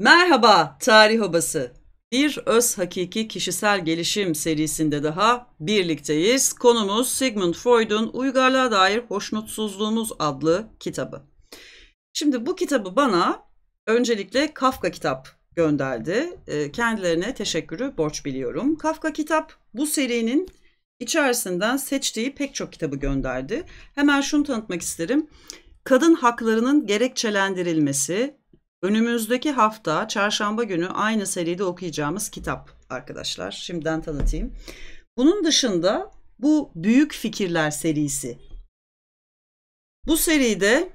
Merhaba Tarih Obası. Bir öz hakiki kişisel gelişim serisinde daha birlikteyiz. Konumuz Sigmund Freud'un Uygarlığa Dair Hoşnutsuzluğumuz adlı kitabı. Şimdi bu kitabı bana öncelikle Kafka kitap gönderdi. Ee, kendilerine teşekkürü borç biliyorum. Kafka kitap bu serinin içerisinden seçtiği pek çok kitabı gönderdi. Hemen şunu tanıtmak isterim. Kadın haklarının gerekçelendirilmesi, Önümüzdeki hafta çarşamba günü aynı seride okuyacağımız kitap arkadaşlar. Şimdiden tanıtayım. Bunun dışında bu Büyük Fikirler serisi. Bu seride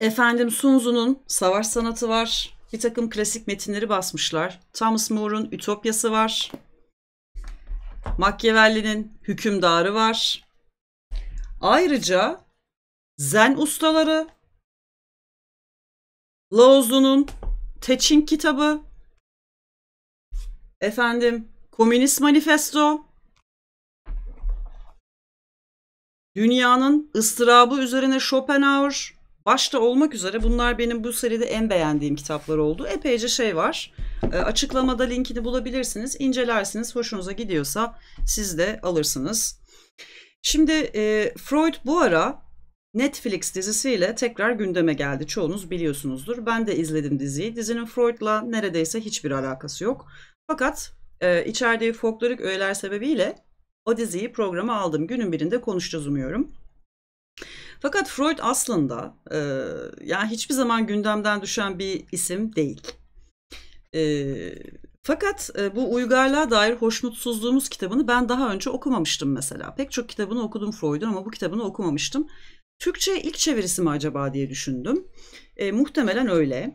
efendim Sun Tzu'nun savaş sanatı var. Bir takım klasik metinleri basmışlar. Thomas More'un Ütopyası var. Machiavelli'nin Hükümdarı var. Ayrıca Zen ustaları Laozu'nun Teçin kitabı, efendim Komünist Manifesto, Dünyanın ıstırabı üzerine Schopenhauer başta olmak üzere bunlar benim bu seride en beğendiğim kitaplar oldu. Epeyce şey var. E, açıklamada linkini bulabilirsiniz. incelersiniz. Hoşunuza gidiyorsa siz de alırsınız. Şimdi e, Freud bu ara Netflix dizisiyle tekrar gündeme geldi. Çoğunuz biliyorsunuzdur. Ben de izledim diziyi. Dizinin Freud'la neredeyse hiçbir alakası yok. Fakat e, içerdiği folklorik öğeler sebebiyle o diziyi programa aldım. Günün birinde konuşacağız umuyorum. Fakat Freud aslında e, yani hiçbir zaman gündemden düşen bir isim değil. E, fakat e, bu uygarlığa dair hoşnutsuzluğumuz kitabını ben daha önce okumamıştım mesela. Pek çok kitabını okudum Freud'un ama bu kitabını okumamıştım. Türkçe ilk çevirisi mi acaba diye düşündüm. E, muhtemelen öyle.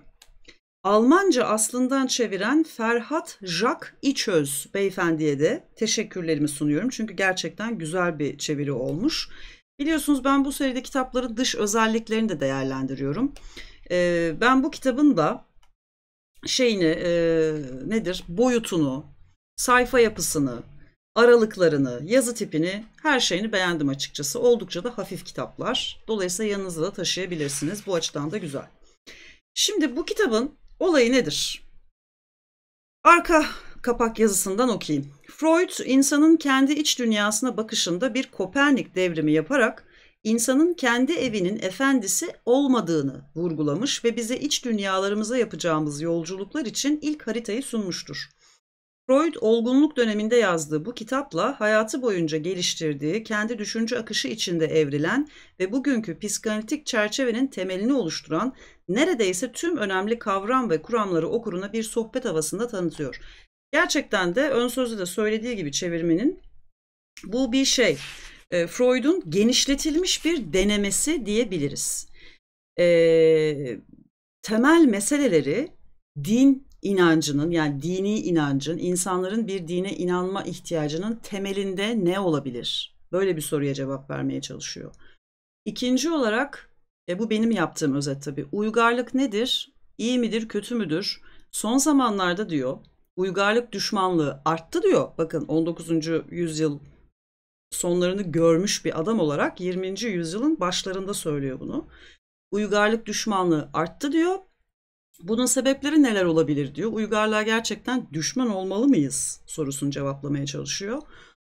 Almanca aslından çeviren Ferhat Jak İçöz beyefendiye de teşekkürlerimi sunuyorum. Çünkü gerçekten güzel bir çeviri olmuş. Biliyorsunuz ben bu seride kitapları dış özelliklerini de değerlendiriyorum. E, ben bu kitabın da şeyini e, nedir boyutunu, sayfa yapısını, aralıklarını, yazı tipini, her şeyini beğendim açıkçası. Oldukça da hafif kitaplar. Dolayısıyla yanınızda da taşıyabilirsiniz. Bu açıdan da güzel. Şimdi bu kitabın olayı nedir? Arka kapak yazısından okuyayım. Freud insanın kendi iç dünyasına bakışında bir Kopernik devrimi yaparak insanın kendi evinin efendisi olmadığını vurgulamış ve bize iç dünyalarımıza yapacağımız yolculuklar için ilk haritayı sunmuştur. Freud olgunluk döneminde yazdığı bu kitapla hayatı boyunca geliştirdiği kendi düşünce akışı içinde evrilen ve bugünkü psikanalitik çerçevenin temelini oluşturan neredeyse tüm önemli kavram ve kuramları okuruna bir sohbet havasında tanıtıyor. Gerçekten de ön sözde de söylediği gibi çevirmenin bu bir şey. Ee, Freud'un genişletilmiş bir denemesi diyebiliriz. E, temel meseleleri din, inancının yani dini inancın insanların bir dine inanma ihtiyacının temelinde ne olabilir? Böyle bir soruya cevap vermeye çalışıyor. İkinci olarak e, bu benim yaptığım özet tabii. Uygarlık nedir? İyi midir, kötü müdür? Son zamanlarda diyor uygarlık düşmanlığı arttı diyor. Bakın 19. yüzyıl sonlarını görmüş bir adam olarak 20. yüzyılın başlarında söylüyor bunu. Uygarlık düşmanlığı arttı diyor bunun sebepleri neler olabilir diyor. Uygarlığa gerçekten düşman olmalı mıyız sorusunu cevaplamaya çalışıyor.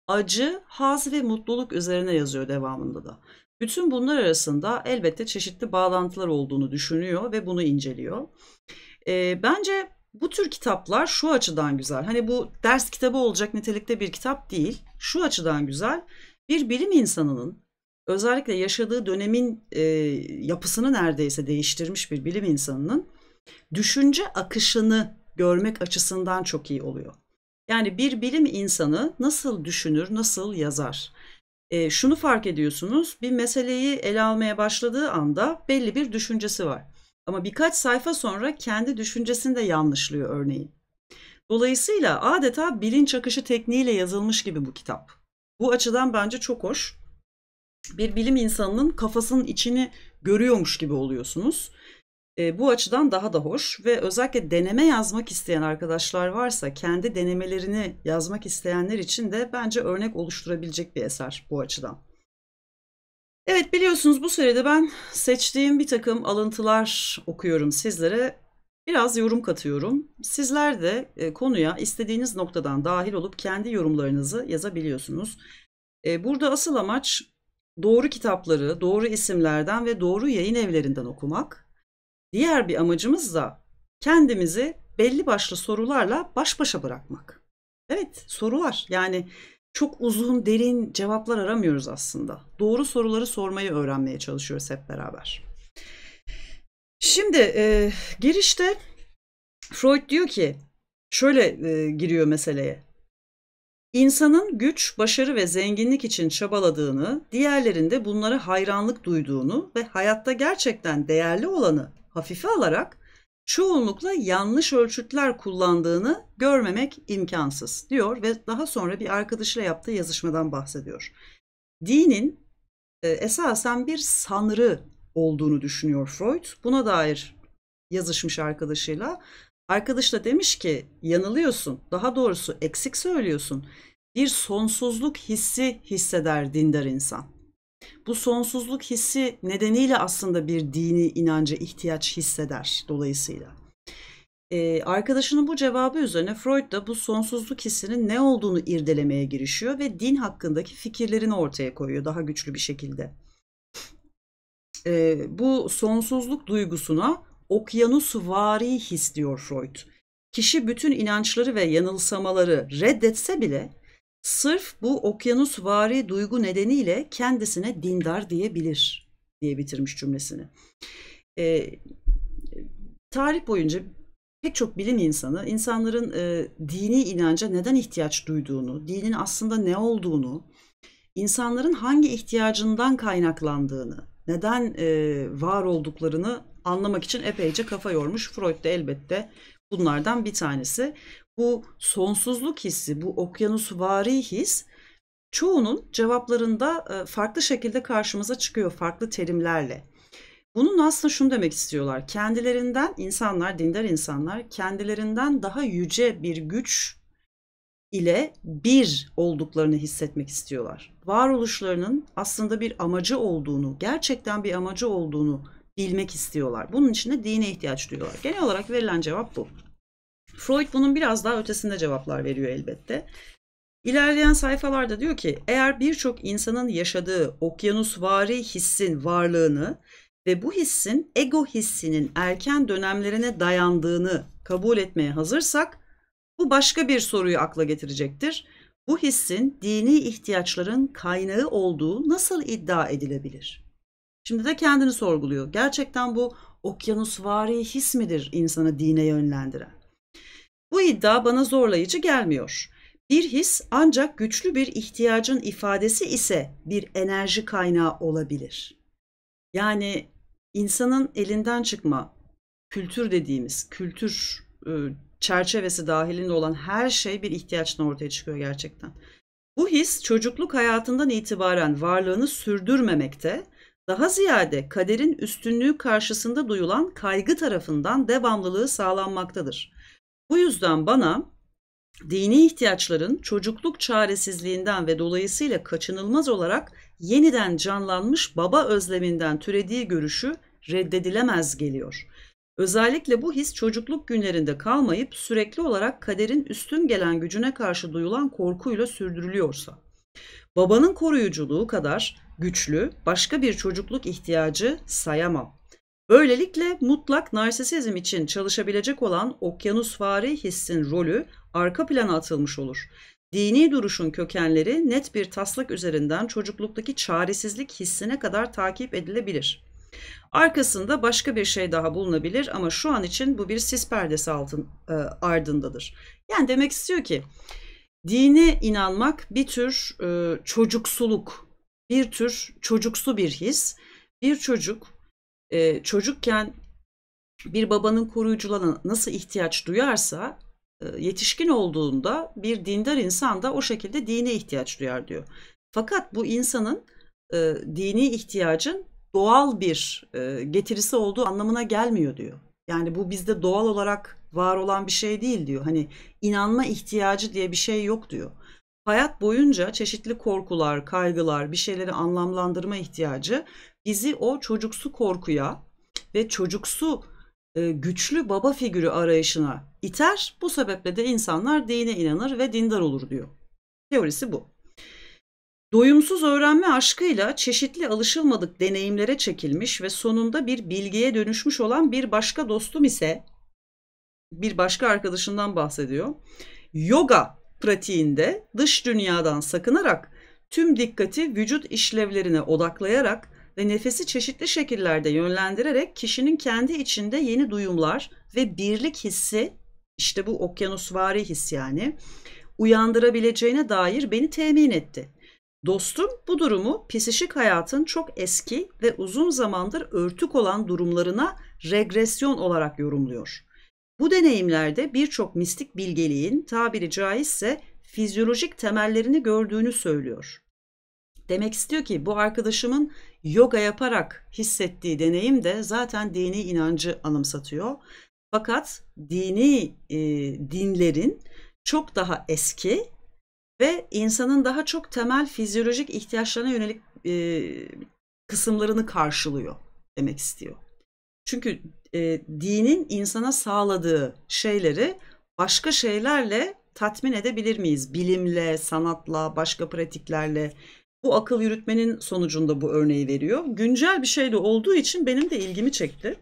Acı, haz ve mutluluk üzerine yazıyor devamında da. Bütün bunlar arasında elbette çeşitli bağlantılar olduğunu düşünüyor ve bunu inceliyor. E, bence bu tür kitaplar şu açıdan güzel. Hani bu ders kitabı olacak nitelikte bir kitap değil. Şu açıdan güzel. Bir bilim insanının özellikle yaşadığı dönemin e, yapısını neredeyse değiştirmiş bir bilim insanının düşünce akışını görmek açısından çok iyi oluyor. Yani bir bilim insanı nasıl düşünür, nasıl yazar? E, şunu fark ediyorsunuz, bir meseleyi ele almaya başladığı anda belli bir düşüncesi var. Ama birkaç sayfa sonra kendi düşüncesini de yanlışlıyor örneğin. Dolayısıyla adeta bilinç akışı tekniğiyle yazılmış gibi bu kitap. Bu açıdan bence çok hoş. Bir bilim insanının kafasının içini görüyormuş gibi oluyorsunuz. E, bu açıdan daha da hoş ve özellikle deneme yazmak isteyen arkadaşlar varsa kendi denemelerini yazmak isteyenler için de bence örnek oluşturabilecek bir eser bu açıdan. Evet biliyorsunuz bu sürede ben seçtiğim bir takım alıntılar okuyorum sizlere. Biraz yorum katıyorum. Sizler de e, konuya istediğiniz noktadan dahil olup kendi yorumlarınızı yazabiliyorsunuz. E, burada asıl amaç doğru kitapları, doğru isimlerden ve doğru yayın evlerinden okumak. Diğer bir amacımız da kendimizi belli başlı sorularla baş başa bırakmak. Evet, sorular. Yani çok uzun, derin cevaplar aramıyoruz aslında. Doğru soruları sormayı öğrenmeye çalışıyoruz hep beraber. Şimdi e, girişte Freud diyor ki, şöyle e, giriyor meseleye. İnsanın güç, başarı ve zenginlik için çabaladığını, diğerlerinde bunlara hayranlık duyduğunu ve hayatta gerçekten değerli olanı hafife alarak çoğunlukla yanlış ölçütler kullandığını görmemek imkansız diyor ve daha sonra bir arkadaşıyla yaptığı yazışmadan bahsediyor. Dinin e, esasen bir sanrı olduğunu düşünüyor Freud. Buna dair yazışmış arkadaşıyla. Arkadaş da demiş ki yanılıyorsun, daha doğrusu eksik söylüyorsun. Bir sonsuzluk hissi hisseder dindar insan. Bu sonsuzluk hissi nedeniyle aslında bir dini inanca ihtiyaç hisseder dolayısıyla. Ee, arkadaşının bu cevabı üzerine Freud da bu sonsuzluk hissinin ne olduğunu irdelemeye girişiyor ve din hakkındaki fikirlerini ortaya koyuyor daha güçlü bir şekilde. Ee, bu sonsuzluk duygusuna okyanusvari his diyor Freud. Kişi bütün inançları ve yanılsamaları reddetse bile Sırf bu okyanusvari duygu nedeniyle kendisine dindar diyebilir diye bitirmiş cümlesini. E, tarih boyunca pek çok bilim insanı insanların e, dini inanca neden ihtiyaç duyduğunu, dinin aslında ne olduğunu, insanların hangi ihtiyacından kaynaklandığını, neden e, var olduklarını anlamak için epeyce kafa yormuş. Freud de elbette bunlardan bir tanesi bu sonsuzluk hissi, bu okyanusvari his çoğunun cevaplarında e, farklı şekilde karşımıza çıkıyor farklı terimlerle. Bunun aslında şunu demek istiyorlar. Kendilerinden insanlar, dindar insanlar kendilerinden daha yüce bir güç ile bir olduklarını hissetmek istiyorlar. Varoluşlarının aslında bir amacı olduğunu, gerçekten bir amacı olduğunu bilmek istiyorlar. Bunun için de dine ihtiyaç duyuyorlar. Genel olarak verilen cevap bu. Freud bunun biraz daha ötesinde cevaplar veriyor elbette. İlerleyen sayfalarda diyor ki eğer birçok insanın yaşadığı okyanusvari hissin varlığını ve bu hissin ego hissinin erken dönemlerine dayandığını kabul etmeye hazırsak bu başka bir soruyu akla getirecektir. Bu hissin dini ihtiyaçların kaynağı olduğu nasıl iddia edilebilir? Şimdi de kendini sorguluyor. Gerçekten bu okyanusvari his midir insanı dine yönlendiren? Bu iddia bana zorlayıcı gelmiyor. Bir his ancak güçlü bir ihtiyacın ifadesi ise bir enerji kaynağı olabilir. Yani insanın elinden çıkma kültür dediğimiz kültür e, çerçevesi dahilinde olan her şey bir ihtiyaçtan ortaya çıkıyor gerçekten. Bu his çocukluk hayatından itibaren varlığını sürdürmemekte, daha ziyade kaderin üstünlüğü karşısında duyulan kaygı tarafından devamlılığı sağlanmaktadır. Bu yüzden bana dini ihtiyaçların çocukluk çaresizliğinden ve dolayısıyla kaçınılmaz olarak yeniden canlanmış baba özleminden türediği görüşü reddedilemez geliyor. Özellikle bu his çocukluk günlerinde kalmayıp sürekli olarak kaderin üstün gelen gücüne karşı duyulan korkuyla sürdürülüyorsa. Babanın koruyuculuğu kadar güçlü başka bir çocukluk ihtiyacı sayamam. Böylelikle mutlak narsisizm için çalışabilecek olan okyanusvari hissin rolü arka plana atılmış olur. Dini duruşun kökenleri net bir taslak üzerinden çocukluktaki çaresizlik hissine kadar takip edilebilir. Arkasında başka bir şey daha bulunabilir ama şu an için bu bir sis perdesi altın, e, ardındadır. Yani demek istiyor ki dine inanmak bir tür e, çocuksuluk, bir tür çocuksu bir his. Bir çocuk e, çocukken bir babanın koruyuculuğuna nasıl ihtiyaç duyarsa e, yetişkin olduğunda bir dindar insan da o şekilde dine ihtiyaç duyar diyor. Fakat bu insanın e, dini ihtiyacın doğal bir e, getirisi olduğu anlamına gelmiyor diyor. Yani bu bizde doğal olarak var olan bir şey değil diyor. Hani inanma ihtiyacı diye bir şey yok diyor. Hayat boyunca çeşitli korkular, kaygılar, bir şeyleri anlamlandırma ihtiyacı bizi o çocuksu korkuya ve çocuksu e, güçlü baba figürü arayışına iter. Bu sebeple de insanlar dine inanır ve dindar olur diyor. Teorisi bu. Doyumsuz öğrenme aşkıyla çeşitli alışılmadık deneyimlere çekilmiş ve sonunda bir bilgiye dönüşmüş olan bir başka dostum ise bir başka arkadaşından bahsediyor. Yoga pratiğinde dış dünyadan sakınarak tüm dikkati vücut işlevlerine odaklayarak ve nefesi çeşitli şekillerde yönlendirerek kişinin kendi içinde yeni duyumlar ve birlik hissi işte bu okyanusvari his yani uyandırabileceğine dair beni temin etti. Dostum bu durumu psişik hayatın çok eski ve uzun zamandır örtük olan durumlarına regresyon olarak yorumluyor. Bu deneyimlerde birçok mistik bilgeliğin tabiri caizse fizyolojik temellerini gördüğünü söylüyor. Demek istiyor ki bu arkadaşımın yoga yaparak hissettiği deneyim de zaten dini inancı anımsatıyor. Fakat dini e, dinlerin çok daha eski ve insanın daha çok temel fizyolojik ihtiyaçlarına yönelik e, kısımlarını karşılıyor demek istiyor. Çünkü e, dinin insana sağladığı şeyleri başka şeylerle tatmin edebilir miyiz? Bilimle, sanatla, başka pratiklerle bu akıl yürütmenin sonucunda bu örneği veriyor. Güncel bir şey de olduğu için benim de ilgimi çekti.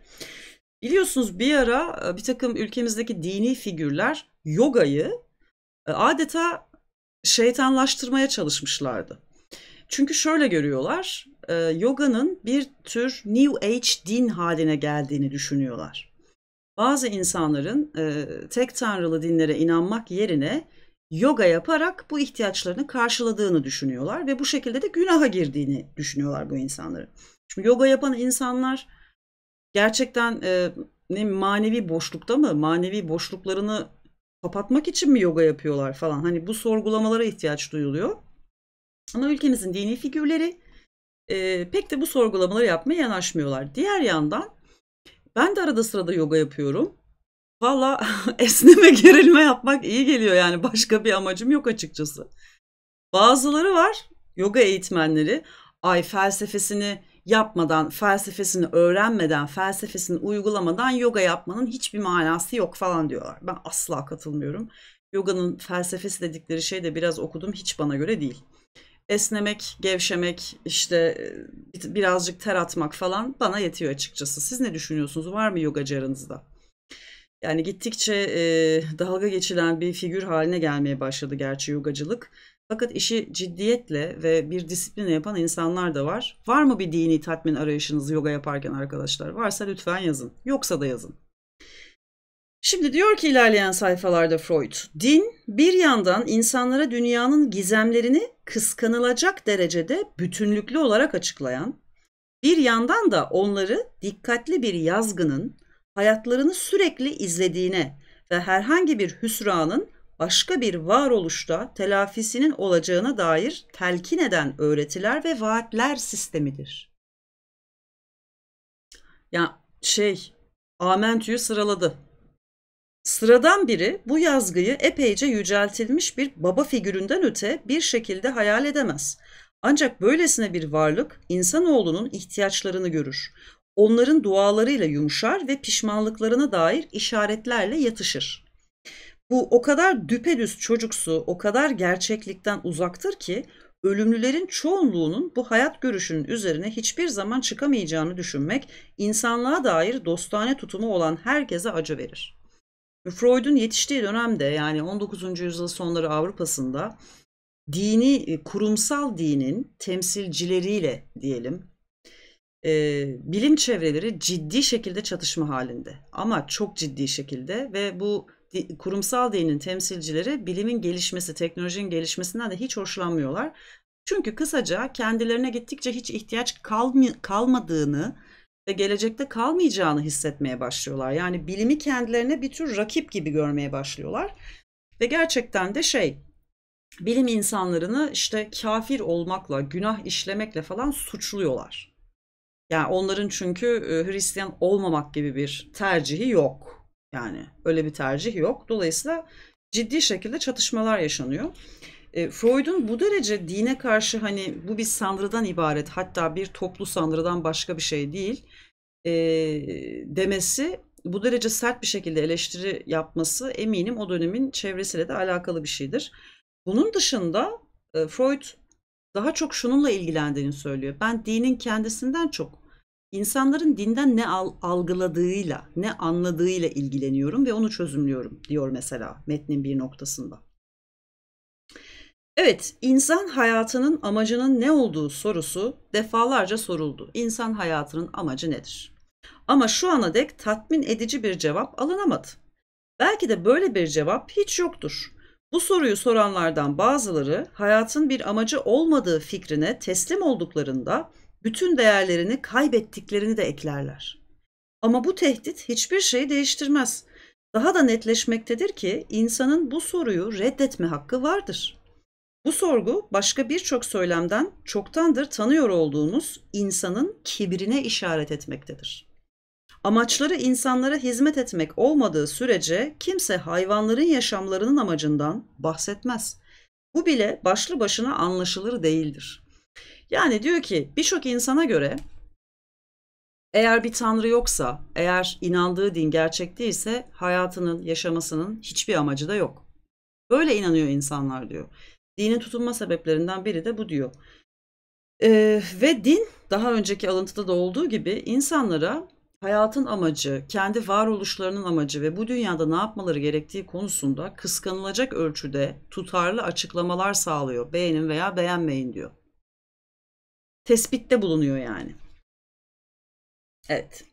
Biliyorsunuz bir ara e, bir takım ülkemizdeki dini figürler yogayı e, adeta şeytanlaştırmaya çalışmışlardı. Çünkü şöyle görüyorlar, e, yoganın bir tür New Age din haline geldiğini düşünüyorlar. Bazı insanların tek tanrılı dinlere inanmak yerine yoga yaparak bu ihtiyaçlarını karşıladığını düşünüyorlar ve bu şekilde de günaha girdiğini düşünüyorlar bu insanları. Şimdi yoga yapan insanlar gerçekten e, ne manevi boşlukta mı, manevi boşluklarını kapatmak için mi yoga yapıyorlar falan. Hani bu sorgulamalara ihtiyaç duyuluyor. Ama ülkemizin dini figürleri e, pek de bu sorgulamaları yapmaya yanaşmıyorlar. Diğer yandan ben de arada sırada yoga yapıyorum. Valla esneme gerilme yapmak iyi geliyor yani başka bir amacım yok açıkçası. Bazıları var yoga eğitmenleri ay felsefesini yapmadan, felsefesini öğrenmeden, felsefesini uygulamadan yoga yapmanın hiçbir manası yok falan diyorlar. Ben asla katılmıyorum. Yoganın felsefesi dedikleri şey de biraz okudum hiç bana göre değil. Esnemek, gevşemek, işte e, birazcık ter atmak falan bana yetiyor açıkçası. Siz ne düşünüyorsunuz? Var mı yoga carınızda? Yani gittikçe e, dalga geçilen bir figür haline gelmeye başladı gerçi yogacılık. Fakat işi ciddiyetle ve bir disipline yapan insanlar da var. Var mı bir dini tatmin arayışınız yoga yaparken arkadaşlar? Varsa lütfen yazın. Yoksa da yazın. Şimdi diyor ki ilerleyen sayfalarda Freud, din bir yandan insanlara dünyanın gizemlerini kıskanılacak derecede bütünlüklü olarak açıklayan, bir yandan da onları dikkatli bir yazgının hayatlarını sürekli izlediğine ve herhangi bir hüsranın başka bir varoluşta telafisinin olacağına dair telkin eden öğretiler ve vaatler sistemidir. Ya şey, Amentü'yü sıraladı. Sıradan biri bu yazgıyı epeyce yüceltilmiş bir baba figüründen öte bir şekilde hayal edemez. Ancak böylesine bir varlık insanoğlunun ihtiyaçlarını görür onların dualarıyla yumuşar ve pişmanlıklarına dair işaretlerle yatışır. Bu o kadar düpedüz çocuksu, o kadar gerçeklikten uzaktır ki ölümlülerin çoğunluğunun bu hayat görüşünün üzerine hiçbir zaman çıkamayacağını düşünmek insanlığa dair dostane tutumu olan herkese acı verir. Freud'un yetiştiği dönemde yani 19. yüzyıl sonları Avrupa'sında dini e, kurumsal dinin temsilcileriyle diyelim e, bilim çevreleri ciddi şekilde çatışma halinde ama çok ciddi şekilde ve bu kurumsal dinin temsilcileri bilimin gelişmesi, teknolojinin gelişmesinden de hiç hoşlanmıyorlar. Çünkü kısaca kendilerine gittikçe hiç ihtiyaç kalmi, kalmadığını ve gelecekte kalmayacağını hissetmeye başlıyorlar. Yani bilimi kendilerine bir tür rakip gibi görmeye başlıyorlar. Ve gerçekten de şey bilim insanlarını işte kafir olmakla, günah işlemekle falan suçluyorlar. Yani onların çünkü e, Hristiyan olmamak gibi bir tercihi yok. Yani öyle bir tercih yok. Dolayısıyla ciddi şekilde çatışmalar yaşanıyor. E, Freud'un bu derece dine karşı hani bu bir sanrıdan ibaret hatta bir toplu sanrıdan başka bir şey değil e, demesi bu derece sert bir şekilde eleştiri yapması eminim o dönemin çevresiyle de alakalı bir şeydir. Bunun dışında e, Freud daha çok şununla ilgilendiğini söylüyor. Ben dinin kendisinden çok insanların dinden ne algıladığıyla, ne anladığıyla ilgileniyorum ve onu çözümlüyorum diyor mesela metnin bir noktasında. Evet, insan hayatının amacının ne olduğu sorusu defalarca soruldu. İnsan hayatının amacı nedir? Ama şu ana dek tatmin edici bir cevap alınamadı. Belki de böyle bir cevap hiç yoktur. Bu soruyu soranlardan bazıları hayatın bir amacı olmadığı fikrine teslim olduklarında bütün değerlerini kaybettiklerini de eklerler. Ama bu tehdit hiçbir şeyi değiştirmez. Daha da netleşmektedir ki insanın bu soruyu reddetme hakkı vardır. Bu sorgu başka birçok söylemden çoktandır tanıyor olduğunuz insanın kibrine işaret etmektedir. Amaçları insanlara hizmet etmek olmadığı sürece kimse hayvanların yaşamlarının amacından bahsetmez. Bu bile başlı başına anlaşılır değildir. Yani diyor ki birçok insana göre eğer bir tanrı yoksa, eğer inandığı din gerçek değilse hayatının, yaşamasının hiçbir amacı da yok. Böyle inanıyor insanlar diyor. Dinin tutunma sebeplerinden biri de bu diyor. Ee, ve din daha önceki alıntıda da olduğu gibi insanlara hayatın amacı, kendi varoluşlarının amacı ve bu dünyada ne yapmaları gerektiği konusunda kıskanılacak ölçüde tutarlı açıklamalar sağlıyor. Beğenin veya beğenmeyin diyor. Tespitte bulunuyor yani. Evet.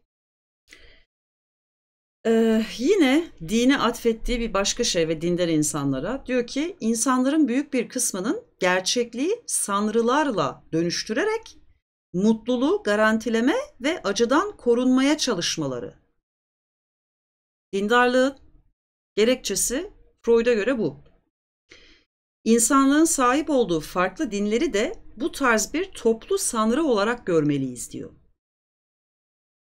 Ee, yine dine atfettiği bir başka şey ve dindar insanlara diyor ki insanların büyük bir kısmının gerçekliği sanrılarla dönüştürerek mutluluğu garantileme ve acıdan korunmaya çalışmaları. Dindarlığın gerekçesi Freud'a göre bu. İnsanlığın sahip olduğu farklı dinleri de bu tarz bir toplu sanrı olarak görmeliyiz diyor.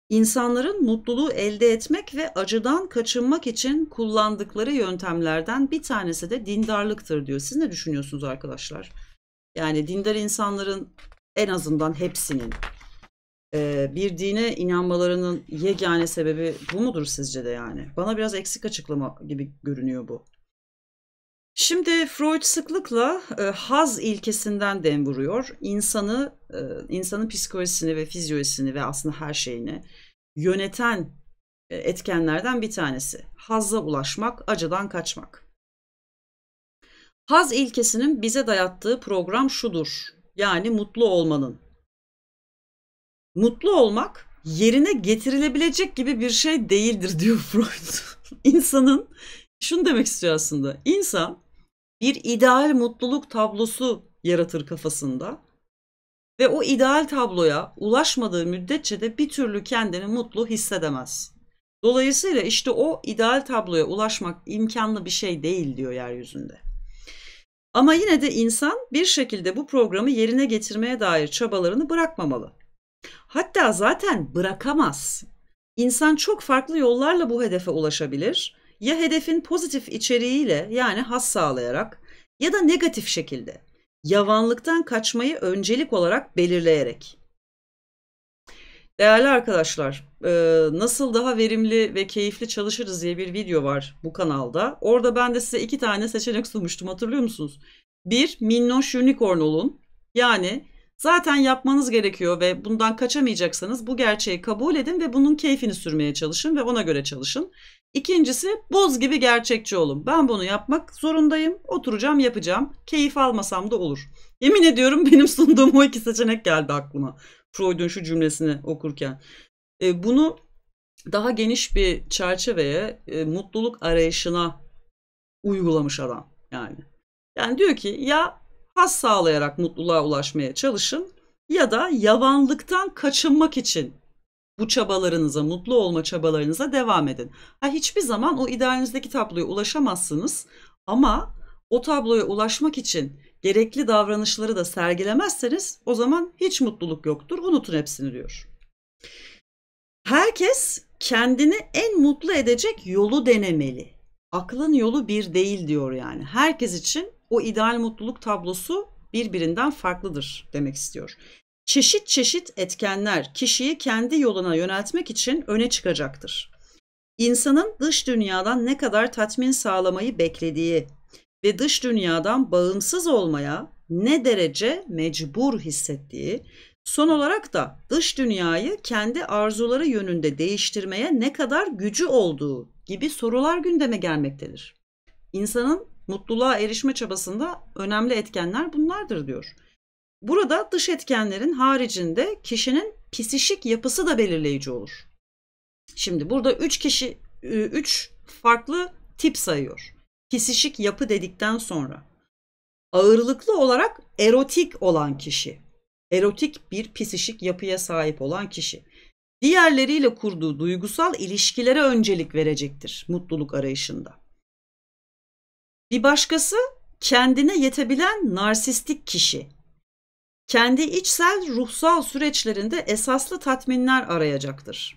İnsanların mutluluğu elde etmek ve acıdan kaçınmak için kullandıkları yöntemlerden bir tanesi de dindarlıktır diyor. Siz ne düşünüyorsunuz arkadaşlar? Yani dindar insanların en azından hepsinin e, bir dine inanmalarının yegane sebebi bu mudur sizce de yani? Bana biraz eksik açıklama gibi görünüyor bu. Şimdi Freud sıklıkla e, haz ilkesinden dem vuruyor. İnsanı, e, insanın psikolojisini ve fizyolojisini ve aslında her şeyini yöneten e, etkenlerden bir tanesi. Hazza ulaşmak, acıdan kaçmak. Haz ilkesinin bize dayattığı program şudur. Yani mutlu olmanın. Mutlu olmak yerine getirilebilecek gibi bir şey değildir diyor Freud. İnsanın şunu demek istiyor aslında. İnsan bir ideal mutluluk tablosu yaratır kafasında ve o ideal tabloya ulaşmadığı müddetçe de bir türlü kendini mutlu hissedemez. Dolayısıyla işte o ideal tabloya ulaşmak imkanlı bir şey değil diyor yeryüzünde. Ama yine de insan bir şekilde bu programı yerine getirmeye dair çabalarını bırakmamalı. Hatta zaten bırakamaz. İnsan çok farklı yollarla bu hedefe ulaşabilir. Ya hedefin pozitif içeriğiyle yani has sağlayarak ya da negatif şekilde yavanlıktan kaçmayı öncelik olarak belirleyerek. Değerli arkadaşlar, e, nasıl daha verimli ve keyifli çalışırız diye bir video var bu kanalda. Orada ben de size iki tane seçenek sunmuştum hatırlıyor musunuz? Bir, minnoş unicorn olun. Yani zaten yapmanız gerekiyor ve bundan kaçamayacaksanız bu gerçeği kabul edin ve bunun keyfini sürmeye çalışın ve ona göre çalışın. İkincisi boz gibi gerçekçi olun. Ben bunu yapmak zorundayım. Oturacağım yapacağım. Keyif almasam da olur. Yemin ediyorum benim sunduğum o iki seçenek geldi aklıma. Freud'un şu cümlesini okurken. E, bunu daha geniş bir çerçeveye e, mutluluk arayışına uygulamış adam yani. Yani diyor ki ya has sağlayarak mutluluğa ulaşmaya çalışın ya da yavanlıktan kaçınmak için bu çabalarınıza, mutlu olma çabalarınıza devam edin. Ha hiçbir zaman o idealinizdeki tabloya ulaşamazsınız ama o tabloya ulaşmak için gerekli davranışları da sergilemezseniz o zaman hiç mutluluk yoktur. Unutun hepsini diyor. Herkes kendini en mutlu edecek yolu denemeli. Aklın yolu bir değil diyor yani. Herkes için o ideal mutluluk tablosu birbirinden farklıdır demek istiyor. Çeşit çeşit etkenler kişiyi kendi yoluna yöneltmek için öne çıkacaktır. İnsanın dış dünyadan ne kadar tatmin sağlamayı beklediği ve dış dünyadan bağımsız olmaya ne derece mecbur hissettiği, son olarak da dış dünyayı kendi arzuları yönünde değiştirmeye ne kadar gücü olduğu gibi sorular gündeme gelmektedir. İnsanın mutluluğa erişme çabasında önemli etkenler bunlardır diyor. Burada dış etkenlerin haricinde kişinin psişik yapısı da belirleyici olur. Şimdi burada üç kişi üç farklı tip sayıyor. Pisişik yapı dedikten sonra ağırlıklı olarak erotik olan kişi. Erotik bir pisişik yapıya sahip olan kişi. Diğerleriyle kurduğu duygusal ilişkilere öncelik verecektir mutluluk arayışında. Bir başkası kendine yetebilen narsistik kişi. Kendi içsel ruhsal süreçlerinde esaslı tatminler arayacaktır.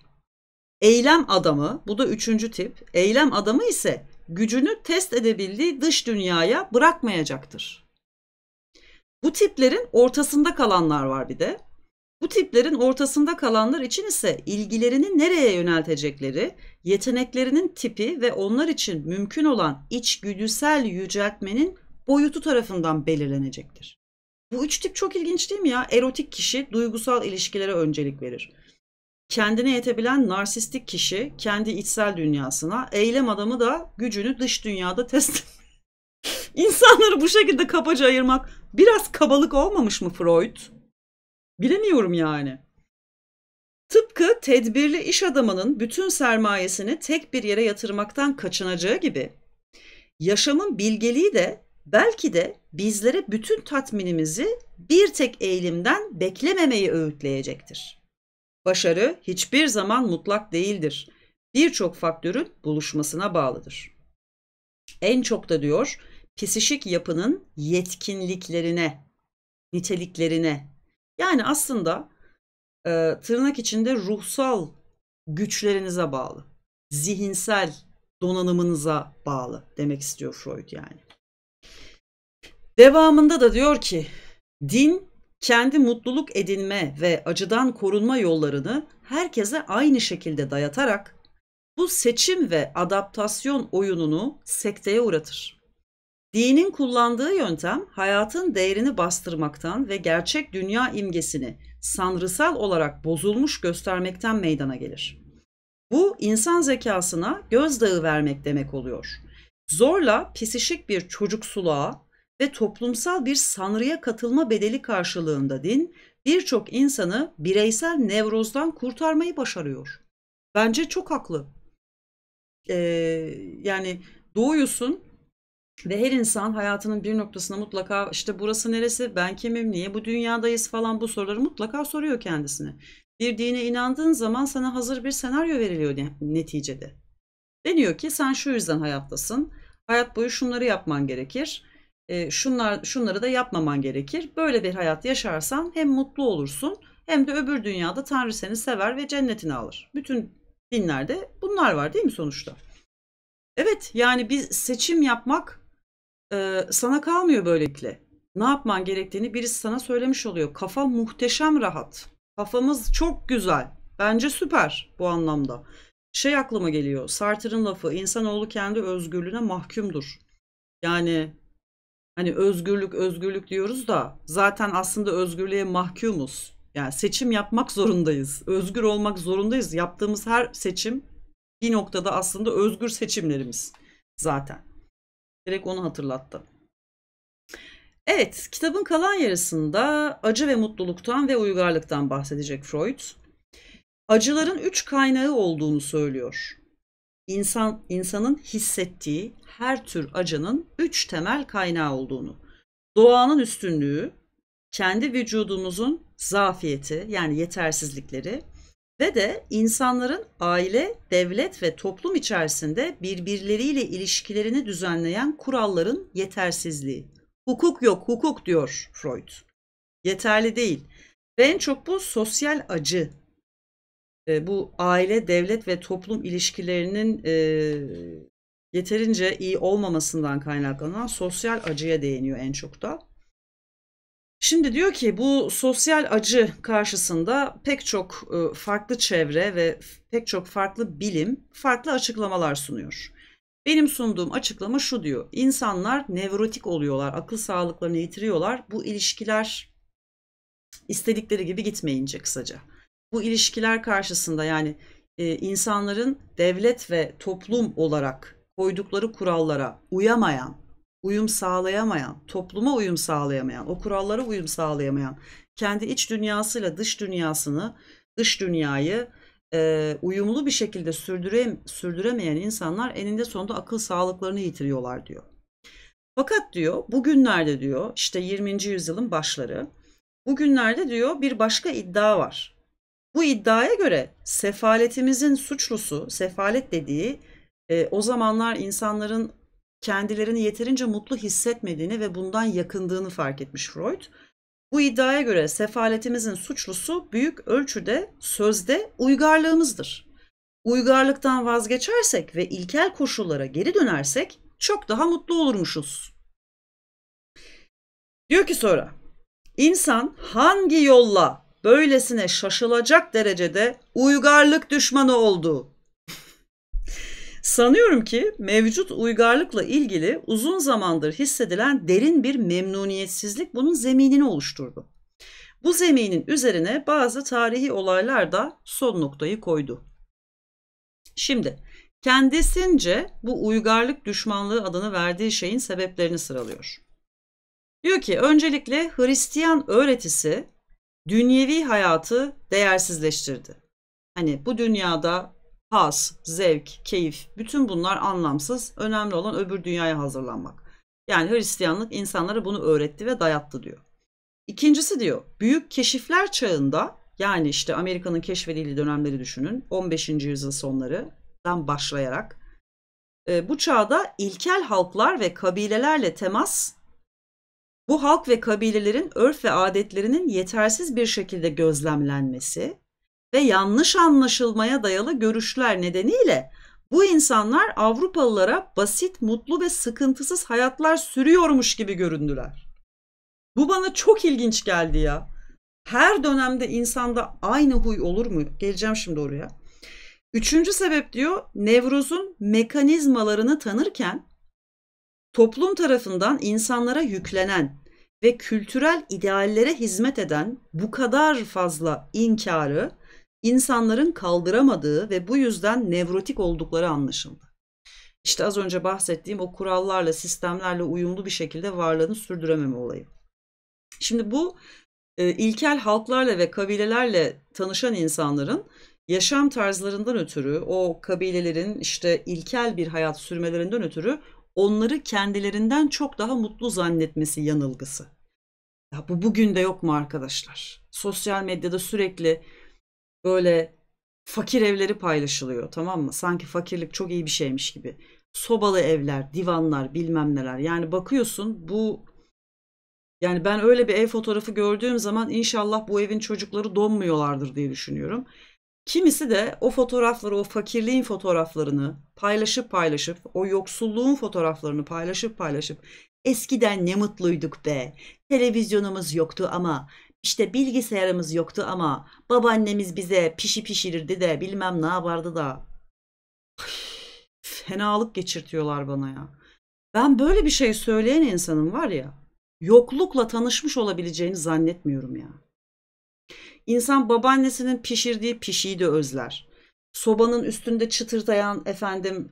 Eylem adamı, bu da üçüncü tip, eylem adamı ise gücünü test edebildiği dış dünyaya bırakmayacaktır. Bu tiplerin ortasında kalanlar var bir de. Bu tiplerin ortasında kalanlar için ise ilgilerini nereye yöneltecekleri, yeteneklerinin tipi ve onlar için mümkün olan içgüdüsel yüceltmenin boyutu tarafından belirlenecektir. Bu üç tip çok ilginç değil mi ya? Erotik kişi duygusal ilişkilere öncelik verir kendine yetebilen narsistik kişi kendi içsel dünyasına, eylem adamı da gücünü dış dünyada test İnsanları bu şekilde kabaca ayırmak biraz kabalık olmamış mı Freud? Bilemiyorum yani. Tıpkı tedbirli iş adamının bütün sermayesini tek bir yere yatırmaktan kaçınacağı gibi yaşamın bilgeliği de belki de bizlere bütün tatminimizi bir tek eğilimden beklememeyi öğütleyecektir. Başarı hiçbir zaman mutlak değildir. Birçok faktörün buluşmasına bağlıdır. En çok da diyor, psişik yapının yetkinliklerine, niteliklerine. Yani aslında e, tırnak içinde ruhsal güçlerinize bağlı. Zihinsel donanımınıza bağlı demek istiyor Freud yani. Devamında da diyor ki din kendi mutluluk edinme ve acıdan korunma yollarını herkese aynı şekilde dayatarak bu seçim ve adaptasyon oyununu sekteye uğratır. Dinin kullandığı yöntem hayatın değerini bastırmaktan ve gerçek dünya imgesini sanrısal olarak bozulmuş göstermekten meydana gelir. Bu insan zekasına gözdağı vermek demek oluyor. Zorla pisişik bir çocuksuluğa ve toplumsal bir sanrıya katılma bedeli karşılığında din birçok insanı bireysel nevrozdan kurtarmayı başarıyor. Bence çok haklı. Ee, yani doğuyorsun ve her insan hayatının bir noktasında mutlaka işte burası neresi, ben kimim, niye bu dünyadayız falan bu soruları mutlaka soruyor kendisine. Bir dine inandığın zaman sana hazır bir senaryo veriliyor neticede. Deniyor ki sen şu yüzden hayattasın, hayat boyu şunları yapman gerekir e, şunlar şunları da yapmaman gerekir. Böyle bir hayat yaşarsan hem mutlu olursun hem de öbür dünyada Tanrı seni sever ve cennetini alır. Bütün dinlerde bunlar var değil mi sonuçta? Evet yani biz seçim yapmak e, sana kalmıyor böylelikle. Ne yapman gerektiğini birisi sana söylemiş oluyor. Kafa muhteşem rahat. Kafamız çok güzel. Bence süper bu anlamda. Şey aklıma geliyor. Sartre'ın lafı insanoğlu kendi özgürlüğüne mahkumdur. Yani hani özgürlük özgürlük diyoruz da zaten aslında özgürlüğe mahkumuz. Yani seçim yapmak zorundayız. Özgür olmak zorundayız. Yaptığımız her seçim bir noktada aslında özgür seçimlerimiz zaten. Direkt onu hatırlattı. Evet, kitabın kalan yarısında acı ve mutluluktan ve uygarlıktan bahsedecek Freud. Acıların üç kaynağı olduğunu söylüyor insan insanın hissettiği her tür acının üç temel kaynağı olduğunu, doğanın üstünlüğü, kendi vücudumuzun zafiyeti yani yetersizlikleri ve de insanların aile, devlet ve toplum içerisinde birbirleriyle ilişkilerini düzenleyen kuralların yetersizliği. Hukuk yok, hukuk diyor Freud. Yeterli değil. Ve en çok bu sosyal acı e, bu aile, devlet ve toplum ilişkilerinin e, yeterince iyi olmamasından kaynaklanan sosyal acıya değiniyor en çok da. Şimdi diyor ki bu sosyal acı karşısında pek çok farklı çevre ve pek çok farklı bilim farklı açıklamalar sunuyor. Benim sunduğum açıklama şu diyor. İnsanlar nevrotik oluyorlar, akıl sağlıklarını yitiriyorlar. Bu ilişkiler istedikleri gibi gitmeyince kısaca bu ilişkiler karşısında yani e, insanların devlet ve toplum olarak koydukları kurallara uyamayan, uyum sağlayamayan, topluma uyum sağlayamayan, o kurallara uyum sağlayamayan, kendi iç dünyasıyla dış dünyasını, dış dünyayı e, uyumlu bir şekilde sürdüre, sürdüremeyen insanlar eninde sonunda akıl sağlıklarını yitiriyorlar diyor. Fakat diyor bugünlerde diyor işte 20. yüzyılın başları bugünlerde diyor bir başka iddia var. Bu iddiaya göre sefaletimizin suçlusu, sefalet dediği e, o zamanlar insanların kendilerini yeterince mutlu hissetmediğini ve bundan yakındığını fark etmiş Freud. Bu iddiaya göre sefaletimizin suçlusu büyük ölçüde sözde uygarlığımızdır. Uygarlıktan vazgeçersek ve ilkel koşullara geri dönersek çok daha mutlu olurmuşuz. Diyor ki sonra insan hangi yolla böylesine şaşılacak derecede uygarlık düşmanı oldu. Sanıyorum ki mevcut uygarlıkla ilgili uzun zamandır hissedilen derin bir memnuniyetsizlik bunun zeminini oluşturdu. Bu zeminin üzerine bazı tarihi olaylar da son noktayı koydu. Şimdi kendisince bu uygarlık düşmanlığı adını verdiği şeyin sebeplerini sıralıyor. Diyor ki öncelikle Hristiyan öğretisi dünyevi hayatı değersizleştirdi. Hani bu dünyada has, zevk, keyif bütün bunlar anlamsız. Önemli olan öbür dünyaya hazırlanmak. Yani Hristiyanlık insanlara bunu öğretti ve dayattı diyor. İkincisi diyor büyük keşifler çağında yani işte Amerika'nın keşfedildiği dönemleri düşünün 15. yüzyıl sonlarından başlayarak e, bu çağda ilkel halklar ve kabilelerle temas bu halk ve kabilelerin örf ve adetlerinin yetersiz bir şekilde gözlemlenmesi ve yanlış anlaşılmaya dayalı görüşler nedeniyle bu insanlar Avrupalılara basit, mutlu ve sıkıntısız hayatlar sürüyormuş gibi göründüler. Bu bana çok ilginç geldi ya. Her dönemde insanda aynı huy olur mu? Geleceğim şimdi oraya. Üçüncü sebep diyor Nevruz'un mekanizmalarını tanırken toplum tarafından insanlara yüklenen ve kültürel ideallere hizmet eden bu kadar fazla inkarı insanların kaldıramadığı ve bu yüzden nevrotik oldukları anlaşıldı. İşte az önce bahsettiğim o kurallarla, sistemlerle uyumlu bir şekilde varlığını sürdürememe olayı. Şimdi bu e, ilkel halklarla ve kabilelerle tanışan insanların yaşam tarzlarından ötürü, o kabilelerin işte ilkel bir hayat sürmelerinden ötürü onları kendilerinden çok daha mutlu zannetmesi yanılgısı. Ya bu bugün de yok mu arkadaşlar? Sosyal medyada sürekli böyle fakir evleri paylaşılıyor tamam mı? Sanki fakirlik çok iyi bir şeymiş gibi. Sobalı evler, divanlar, bilmem neler. Yani bakıyorsun bu yani ben öyle bir ev fotoğrafı gördüğüm zaman inşallah bu evin çocukları donmuyorlardır diye düşünüyorum. Kimisi de o fotoğrafları, o fakirliğin fotoğraflarını paylaşıp paylaşıp, o yoksulluğun fotoğraflarını paylaşıp paylaşıp eskiden ne mutluyduk be. Televizyonumuz yoktu ama işte bilgisayarımız yoktu ama babaannemiz bize pişi pişirirdi de bilmem ne yapardı da. fenalık geçirtiyorlar bana ya. Ben böyle bir şey söyleyen insanım var ya yoklukla tanışmış olabileceğini zannetmiyorum ya. İnsan babaannesinin pişirdiği pişiyi de özler. Sobanın üstünde çıtırdayan efendim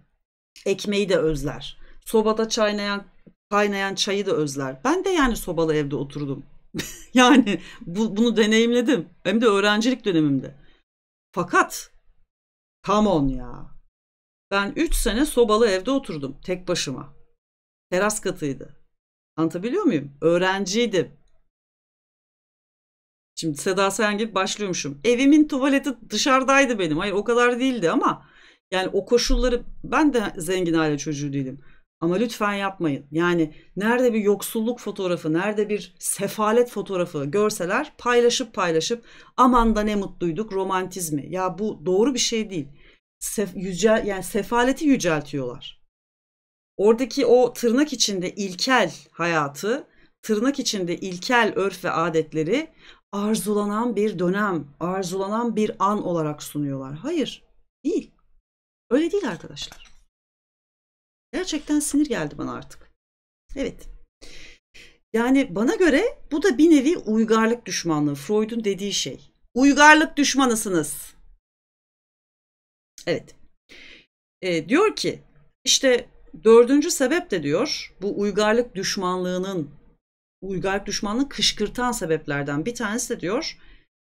ekmeği de özler. Sobada çaynayan kaynayan çayı da özler. Ben de yani sobalı evde oturdum. yani bu, bunu deneyimledim. Hem de öğrencilik dönemimde. Fakat come on ya. Ben 3 sene sobalı evde oturdum tek başıma. Teras katıydı. Anlatabiliyor muyum? Öğrenciydim. Şimdi Seda Sayan gibi başlıyormuşum. Evimin tuvaleti dışarıdaydı benim. Hayır o kadar değildi ama yani o koşulları ben de zengin aile çocuğu değilim. Ama lütfen yapmayın. Yani nerede bir yoksulluk fotoğrafı, nerede bir sefalet fotoğrafı görseler paylaşıp paylaşıp aman da ne mutluyduk romantizmi. Ya bu doğru bir şey değil. Sef, yücel, yani sefaleti yüceltiyorlar. Oradaki o tırnak içinde ilkel hayatı, tırnak içinde ilkel örf ve adetleri arzulanan bir dönem, arzulanan bir an olarak sunuyorlar. Hayır, değil. Öyle değil arkadaşlar. Gerçekten sinir geldi bana artık. Evet. Yani bana göre bu da bir nevi uygarlık düşmanlığı. Freud'un dediği şey. Uygarlık düşmanısınız. Evet. E, diyor ki işte dördüncü sebep de diyor bu uygarlık düşmanlığının bu uygarlık düşmanlığı kışkırtan sebeplerden bir tanesi de diyor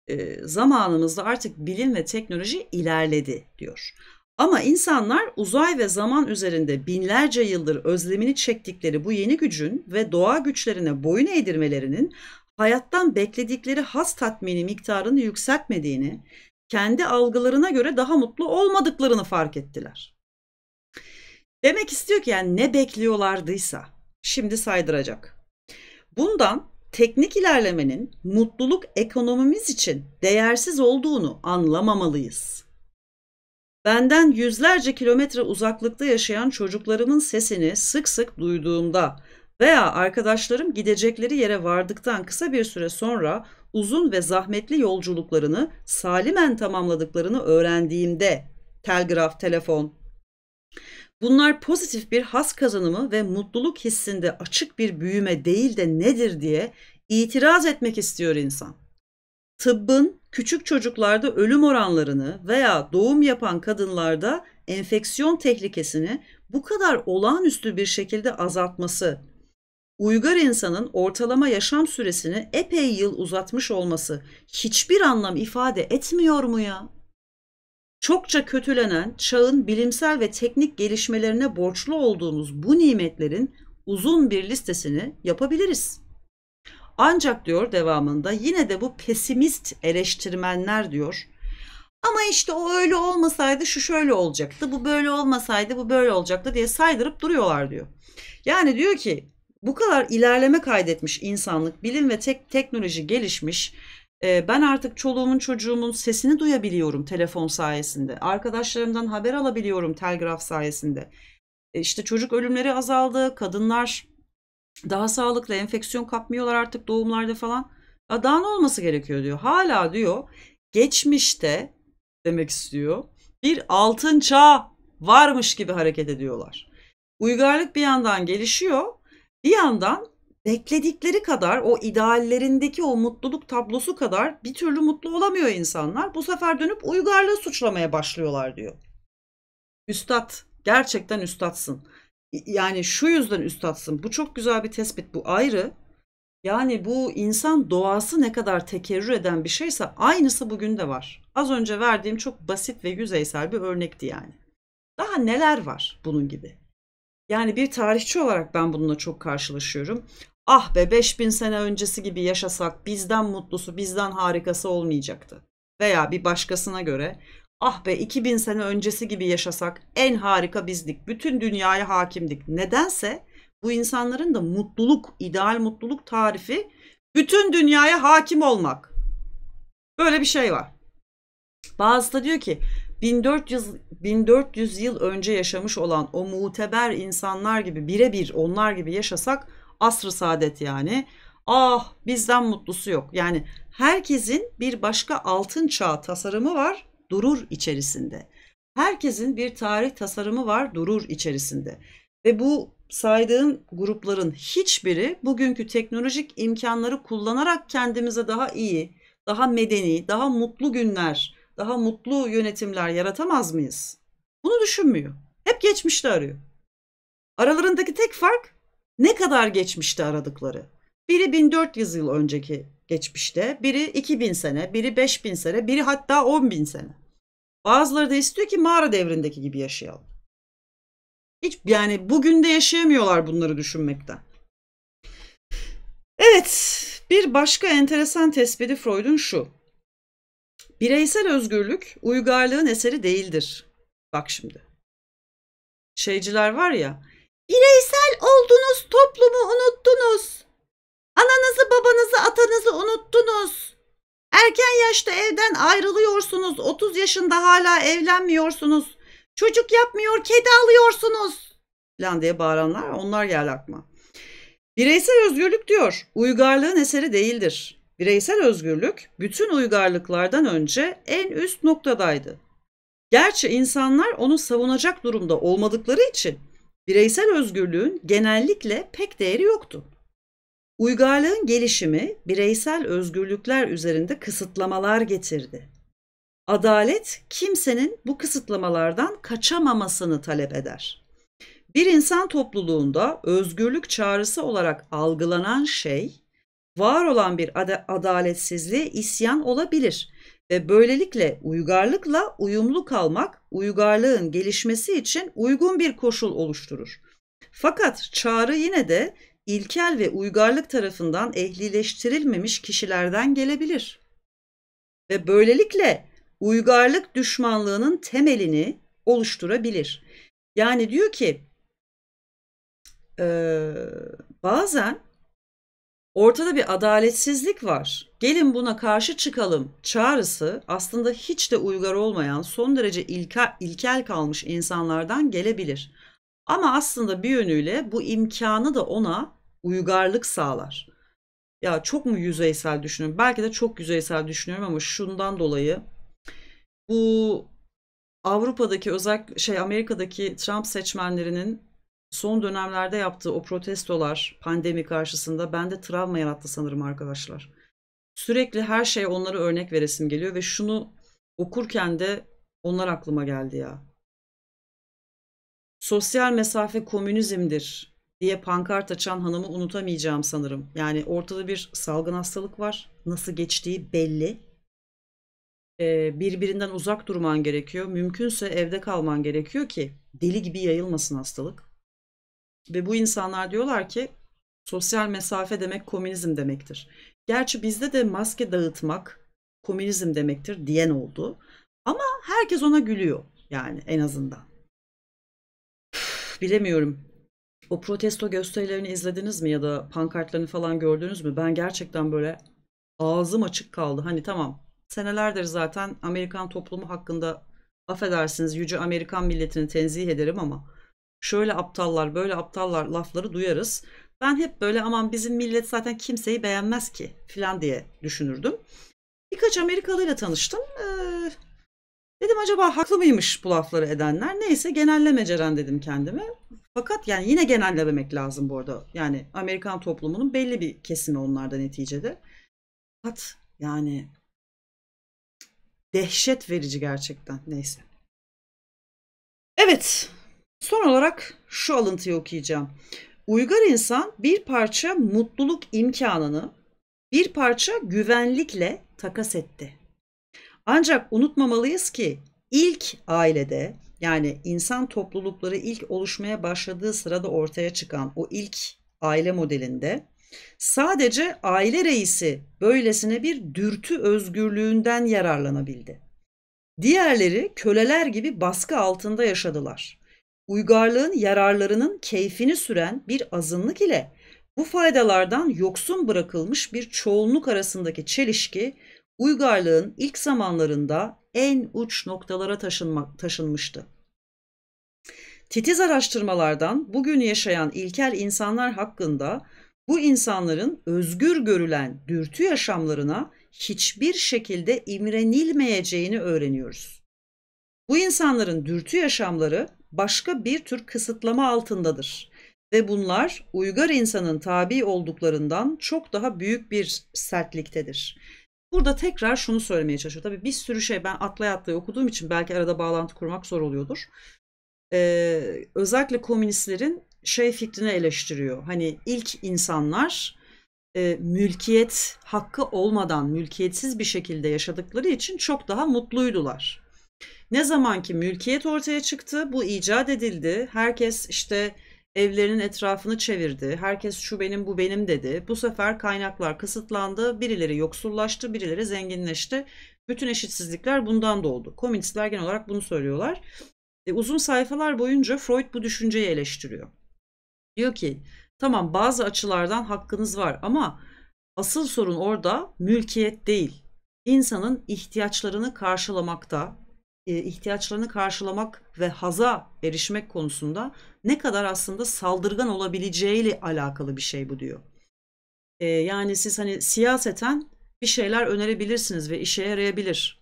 e, zamanımızda artık bilim ve teknoloji ilerledi diyor. Ama insanlar uzay ve zaman üzerinde binlerce yıldır özlemini çektikleri bu yeni gücün ve doğa güçlerine boyun eğdirmelerinin hayattan bekledikleri has tatmini miktarını yükseltmediğini, kendi algılarına göre daha mutlu olmadıklarını fark ettiler. Demek istiyor ki yani ne bekliyorlardıysa şimdi saydıracak. Bundan teknik ilerlemenin mutluluk ekonomimiz için değersiz olduğunu anlamamalıyız. Benden yüzlerce kilometre uzaklıkta yaşayan çocuklarımın sesini sık sık duyduğumda veya arkadaşlarım gidecekleri yere vardıktan kısa bir süre sonra uzun ve zahmetli yolculuklarını salimen tamamladıklarını öğrendiğimde telgraf, telefon, Bunlar pozitif bir has kazanımı ve mutluluk hissinde açık bir büyüme değil de nedir diye itiraz etmek istiyor insan. Tıbbın küçük çocuklarda ölüm oranlarını veya doğum yapan kadınlarda enfeksiyon tehlikesini bu kadar olağanüstü bir şekilde azaltması, uygar insanın ortalama yaşam süresini epey yıl uzatmış olması hiçbir anlam ifade etmiyor mu ya? Çokça kötülenen çağın bilimsel ve teknik gelişmelerine borçlu olduğumuz bu nimetlerin uzun bir listesini yapabiliriz. Ancak diyor devamında yine de bu pesimist eleştirmenler diyor. Ama işte o öyle olmasaydı şu şöyle olacaktı, bu böyle olmasaydı bu böyle olacaktı diye saydırıp duruyorlar diyor. Yani diyor ki bu kadar ilerleme kaydetmiş insanlık, bilim ve tek teknoloji gelişmiş e, ben artık çoluğumun çocuğumun sesini duyabiliyorum telefon sayesinde. Arkadaşlarımdan haber alabiliyorum telgraf sayesinde. E, işte çocuk ölümleri azaldı. Kadınlar daha sağlıklı enfeksiyon kapmıyorlar artık doğumlarda falan. Ya daha ne olması gerekiyor diyor. Hala diyor geçmişte demek istiyor. Bir altın çağ varmış gibi hareket ediyorlar. Uygarlık bir yandan gelişiyor, bir yandan bekledikleri kadar o ideallerindeki o mutluluk tablosu kadar bir türlü mutlu olamıyor insanlar. Bu sefer dönüp uygarlığı suçlamaya başlıyorlar diyor. Üstad gerçekten üstadsın. Yani şu yüzden üstadsın. Bu çok güzel bir tespit bu ayrı. Yani bu insan doğası ne kadar tekerrür eden bir şeyse aynısı bugün de var. Az önce verdiğim çok basit ve yüzeysel bir örnekti yani. Daha neler var bunun gibi? Yani bir tarihçi olarak ben bununla çok karşılaşıyorum. Ah be 5000 sene öncesi gibi yaşasak bizden mutlusu, bizden harikası olmayacaktı. Veya bir başkasına göre ah be 2000 sene öncesi gibi yaşasak en harika bizdik. Bütün dünyaya hakimdik. Nedense bu insanların da mutluluk, ideal mutluluk tarifi bütün dünyaya hakim olmak. Böyle bir şey var. Bazısı da diyor ki 1400 1400 yıl önce yaşamış olan o muteber insanlar gibi birebir onlar gibi yaşasak asr saadet yani. Ah bizden mutlusu yok. Yani herkesin bir başka altın çağ tasarımı var durur içerisinde. Herkesin bir tarih tasarımı var durur içerisinde. Ve bu saydığım grupların hiçbiri bugünkü teknolojik imkanları kullanarak kendimize daha iyi, daha medeni, daha mutlu günler, daha mutlu yönetimler yaratamaz mıyız? Bunu düşünmüyor. Hep geçmişte arıyor. Aralarındaki tek fark ne kadar geçmişte aradıkları. Biri 1400 yıl önceki geçmişte, biri 2000 sene, biri 5000 sene, biri hatta 10.000 sene. Bazıları da istiyor ki mağara devrindeki gibi yaşayalım. Hiç yani bugün de yaşayamıyorlar bunları düşünmekten. Evet, bir başka enteresan tespiti Freud'un şu. Bireysel özgürlük uygarlığın eseri değildir. Bak şimdi. Şeyciler var ya, Bireysel oldunuz, toplumu unuttunuz. Ananızı, babanızı, atanızı unuttunuz. Erken yaşta evden ayrılıyorsunuz. 30 yaşında hala evlenmiyorsunuz. Çocuk yapmıyor, kedi alıyorsunuz. Falan diye bağıranlar onlar geldi akma. Bireysel özgürlük diyor, uygarlığın eseri değildir. Bireysel özgürlük bütün uygarlıklardan önce en üst noktadaydı. Gerçi insanlar onu savunacak durumda olmadıkları için Bireysel özgürlüğün genellikle pek değeri yoktu. Uygarlığın gelişimi bireysel özgürlükler üzerinde kısıtlamalar getirdi. Adalet kimsenin bu kısıtlamalardan kaçamamasını talep eder. Bir insan topluluğunda özgürlük çağrısı olarak algılanan şey var olan bir ad adaletsizliğe isyan olabilir ve böylelikle uygarlıkla uyumlu kalmak uygarlığın gelişmesi için uygun bir koşul oluşturur. Fakat çağrı yine de ilkel ve uygarlık tarafından ehlileştirilmemiş kişilerden gelebilir. Ve böylelikle uygarlık düşmanlığının temelini oluşturabilir. Yani diyor ki e, bazen Ortada bir adaletsizlik var. Gelin buna karşı çıkalım çağrısı aslında hiç de uygar olmayan son derece ilke, ilkel kalmış insanlardan gelebilir. Ama aslında bir yönüyle bu imkanı da ona uygarlık sağlar. Ya çok mu yüzeysel düşünüyorum? Belki de çok yüzeysel düşünüyorum ama şundan dolayı bu Avrupa'daki özel şey Amerika'daki Trump seçmenlerinin son dönemlerde yaptığı o protestolar pandemi karşısında bende travma yarattı sanırım arkadaşlar. Sürekli her şey onlara örnek veresim geliyor ve şunu okurken de onlar aklıma geldi ya. Sosyal mesafe komünizmdir diye pankart açan hanımı unutamayacağım sanırım. Yani ortada bir salgın hastalık var. Nasıl geçtiği belli ee, birbirinden uzak durman gerekiyor. Mümkünse evde kalman gerekiyor ki deli gibi yayılmasın hastalık. Ve bu insanlar diyorlar ki sosyal mesafe demek komünizm demektir. Gerçi bizde de maske dağıtmak komünizm demektir diyen oldu. Ama herkes ona gülüyor yani en azından. Üf, bilemiyorum. O protesto gösterilerini izlediniz mi ya da pankartlarını falan gördünüz mü? Ben gerçekten böyle ağzım açık kaldı. Hani tamam senelerdir zaten Amerikan toplumu hakkında affedersiniz yüce Amerikan milletini tenzih ederim ama şöyle aptallar böyle aptallar lafları duyarız. Ben hep böyle aman bizim millet zaten kimseyi beğenmez ki filan diye düşünürdüm. Birkaç Amerikalı ile tanıştım. Ee, dedim acaba haklı mıymış bu lafları edenler? Neyse genelleme Ceren dedim kendime. Fakat yani yine genellememek lazım bu arada. Yani Amerikan toplumunun belli bir kesimi onlarda neticede. Fakat yani dehşet verici gerçekten. Neyse. Evet. Son olarak şu alıntıyı okuyacağım. Uygar insan bir parça mutluluk imkanını bir parça güvenlikle takas etti. Ancak unutmamalıyız ki ilk ailede yani insan toplulukları ilk oluşmaya başladığı sırada ortaya çıkan o ilk aile modelinde sadece aile reisi böylesine bir dürtü özgürlüğünden yararlanabildi. Diğerleri köleler gibi baskı altında yaşadılar uygarlığın yararlarının keyfini süren bir azınlık ile bu faydalardan yoksun bırakılmış bir çoğunluk arasındaki çelişki uygarlığın ilk zamanlarında en uç noktalara taşınmak, taşınmıştı. Titiz araştırmalardan bugün yaşayan ilkel insanlar hakkında bu insanların özgür görülen dürtü yaşamlarına hiçbir şekilde imrenilmeyeceğini öğreniyoruz. Bu insanların dürtü yaşamları başka bir tür kısıtlama altındadır ve bunlar uygar insanın tabi olduklarından çok daha büyük bir sertliktedir. Burada tekrar şunu söylemeye çalışıyor. Tabii bir sürü şey ben atlaya atlaya okuduğum için belki arada bağlantı kurmak zor oluyordur. Ee, özellikle komünistlerin şey fikrini eleştiriyor. Hani ilk insanlar e, mülkiyet hakkı olmadan mülkiyetsiz bir şekilde yaşadıkları için çok daha mutluydular. Ne zaman ki mülkiyet ortaya çıktı, bu icat edildi. Herkes işte evlerinin etrafını çevirdi. Herkes şu benim bu benim dedi. Bu sefer kaynaklar kısıtlandı. Birileri yoksullaştı, birileri zenginleşti. Bütün eşitsizlikler bundan doğdu. Komünistler genel olarak bunu söylüyorlar. E, uzun sayfalar boyunca Freud bu düşünceyi eleştiriyor. Diyor ki tamam bazı açılardan hakkınız var ama asıl sorun orada mülkiyet değil. İnsanın ihtiyaçlarını karşılamakta, e, ihtiyaçlarını karşılamak ve haza erişmek konusunda ne kadar aslında saldırgan olabileceğiyle alakalı bir şey bu diyor. E, yani siz hani siyaseten bir şeyler önerebilirsiniz ve işe yarayabilir.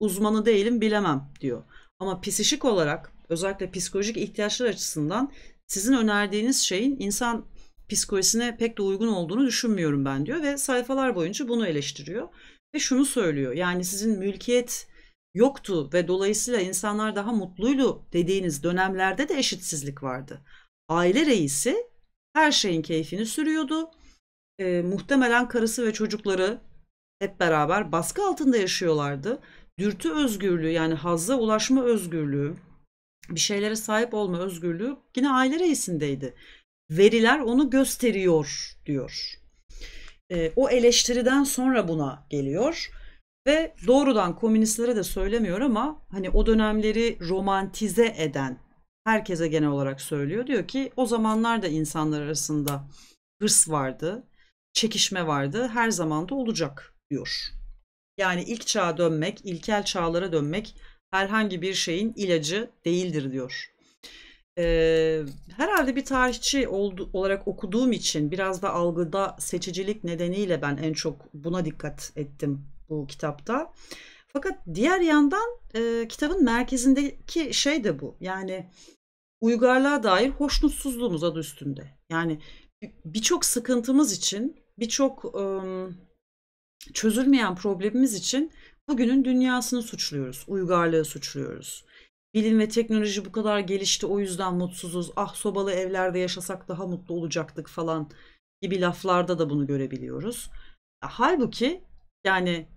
Uzmanı değilim bilemem diyor. Ama psişik olarak özellikle psikolojik ihtiyaçlar açısından sizin önerdiğiniz şeyin insan psikolojisine pek de uygun olduğunu düşünmüyorum ben diyor ve sayfalar boyunca bunu eleştiriyor. Ve şunu söylüyor yani sizin mülkiyet yoktu ve dolayısıyla insanlar daha mutluydu dediğiniz dönemlerde de eşitsizlik vardı. Aile reisi her şeyin keyfini sürüyordu. E, muhtemelen karısı ve çocukları hep beraber baskı altında yaşıyorlardı. Dürtü özgürlüğü yani hazza ulaşma özgürlüğü, bir şeylere sahip olma özgürlüğü yine aile reisindeydi. Veriler onu gösteriyor diyor. E, o eleştiriden sonra buna geliyor. Ve doğrudan komünistlere de söylemiyor ama hani o dönemleri romantize eden herkese genel olarak söylüyor. Diyor ki o zamanlar da insanlar arasında hırs vardı, çekişme vardı, her zaman da olacak diyor. Yani ilk çağa dönmek, ilkel çağlara dönmek herhangi bir şeyin ilacı değildir diyor. Ee, herhalde bir tarihçi oldu, olarak okuduğum için biraz da algıda seçicilik nedeniyle ben en çok buna dikkat ettim bu kitapta. Fakat diğer yandan e, kitabın merkezindeki şey de bu. Yani uygarlığa dair hoşnutsuzluğumuz adı üstünde. Yani birçok sıkıntımız için, birçok e, çözülmeyen problemimiz için bugünün dünyasını suçluyoruz, uygarlığı suçluyoruz. Bilim ve teknoloji bu kadar gelişti o yüzden mutsuzuz. Ah sobalı evlerde yaşasak daha mutlu olacaktık falan gibi laflarda da bunu görebiliyoruz. Halbuki yani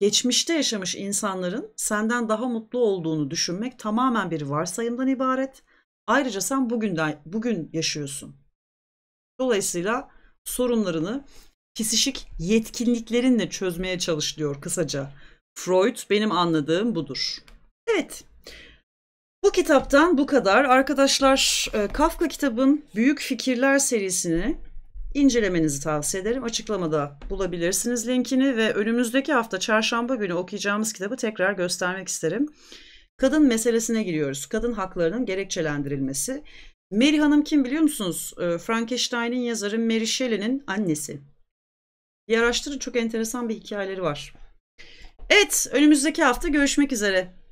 geçmişte yaşamış insanların senden daha mutlu olduğunu düşünmek tamamen bir varsayımdan ibaret. Ayrıca sen bugünden bugün yaşıyorsun. Dolayısıyla sorunlarını psişik yetkinliklerinle çözmeye çalış diyor kısaca. Freud benim anladığım budur. Evet. Bu kitaptan bu kadar. Arkadaşlar e, Kafka kitabın Büyük Fikirler serisini incelemenizi tavsiye ederim. Açıklamada bulabilirsiniz linkini ve önümüzdeki hafta çarşamba günü okuyacağımız kitabı tekrar göstermek isterim. Kadın meselesine giriyoruz. Kadın haklarının gerekçelendirilmesi. Mary Hanım kim biliyor musunuz? Ee, Frankenstein'in yazarı Mary Shelley'nin annesi. Bir araştırın çok enteresan bir hikayeleri var. Evet önümüzdeki hafta görüşmek üzere.